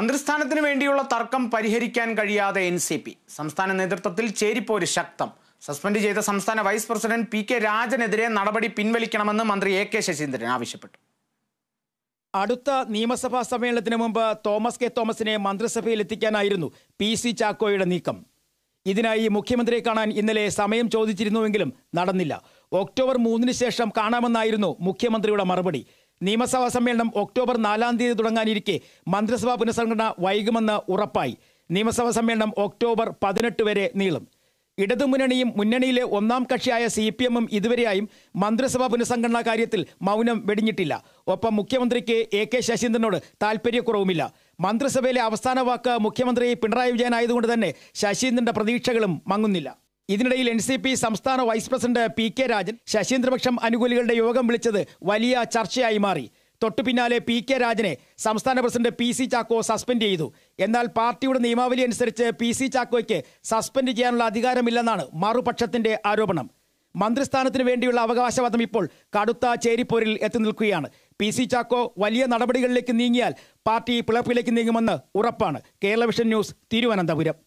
മന്ത്രിസ്ഥാനത്തിന് വേണ്ടിയുള്ള തർക്കം പരിഹരിക്കാൻ കഴിയാതെ എൻ സി പി സംസ്ഥാന നേതൃത്വത്തിൽ ചേരിപ്പോര് ശക്തം സസ്പെൻഡ് ചെയ്ത സംസ്ഥാന വൈസ് പ്രസിഡന്റ് പി കെ രാജനെതിരെ നടപടി പിൻവലിക്കണമെന്ന് മന്ത്രി എ കെ ശശീന്ദ്രൻ ആവശ്യപ്പെട്ടു അടുത്ത നിയമസഭാ സമ്മേളനത്തിന് മുമ്പ് തോമസ് കെ തോമസിനെ മന്ത്രിസഭയിൽ എത്തിക്കാനായിരുന്നു പി സി ചാക്കോയുടെ നീക്കം ഇതിനായി മുഖ്യമന്ത്രിയെ കാണാൻ ഇന്നലെ സമയം ചോദിച്ചിരുന്നുവെങ്കിലും നടന്നില്ല ഒക്ടോബർ മൂന്നിന് ശേഷം കാണാമെന്നായിരുന്നു മുഖ്യമന്ത്രിയുടെ മറുപടി നിയമസഭാ സമ്മേളനം ഒക്ടോബർ നാലാം തീയതി തുടങ്ങാനിരിക്കെ മന്ത്രിസഭാ പുനഃസംഘടന വൈകുമെന്ന് ഉറപ്പായി നിയമസഭാ സമ്മേളനം ഒക്ടോബർ പതിനെട്ട് വരെ നീളും ഇടതുമുന്നണിയും മുന്നണിയിലെ ഒന്നാം കക്ഷിയായ സി പി എമ്മും ഇതുവരെയായും മന്ത്രിസഭാ പുനഃസംഘടനാ കാര്യത്തിൽ മൗനം വെടിഞ്ഞിട്ടില്ല ഒപ്പം മുഖ്യമന്ത്രിക്ക് എ കെ ശശീന്ദ്രനോട് താൽപ്പര്യക്കുറവുമില്ല മന്ത്രിസഭയിലെ അവസാന വാക്ക് മുഖ്യമന്ത്രി പിണറായി വിജയൻ ആയതുകൊണ്ട് തന്നെ ശശീന്ദ്രന്റെ പ്രതീക്ഷകളും മങ്ങുന്നില്ല ഇതിനിടയിൽ എൻ സി പി സംസ്ഥാന vice president P K Rajan ശശീന്ദ്രപക്ഷം അനുകൂലികളുടെ യോഗം വിളിച്ചത് വലിയ ചർച്ചയായി മാറി തൊട്ടു പിന്നാലെ പി കെ രാജനെ സംസ്ഥാന president P C Chacko suspend ചെയ്തു എന്നാൽ പാർട്ടിയുടെ നിയമാവലി അനുസരിച്ച് പി സി ചാക്കോയ്ക്ക് സസ്പെൻഡ് ചെയ്യാനുള്ള അധികാരമില്ലെന്നാണ് മറുപക്ഷത്തിന്റെ ആരോപണം മന്ത്രിസ്ഥാനത്തിന് വേണ്ടിയുള്ള അവകാശവാദം ഇപ്പോൾ കടുത്ത ചേരിപ്പോരിൽ എത്തി നിൽക്കുകയാണ് പി സി ചാക്കോ വലിയ നടപടികളിലേക്ക് നീങ്ങിയാൽ പാർട്ടി പിളപ്പിലേക്ക് നീങ്ങുമെന്ന് ഉറപ്പാണ് കേരള വിഷൻ ന്യൂസ് തിരുവനന്തപുരം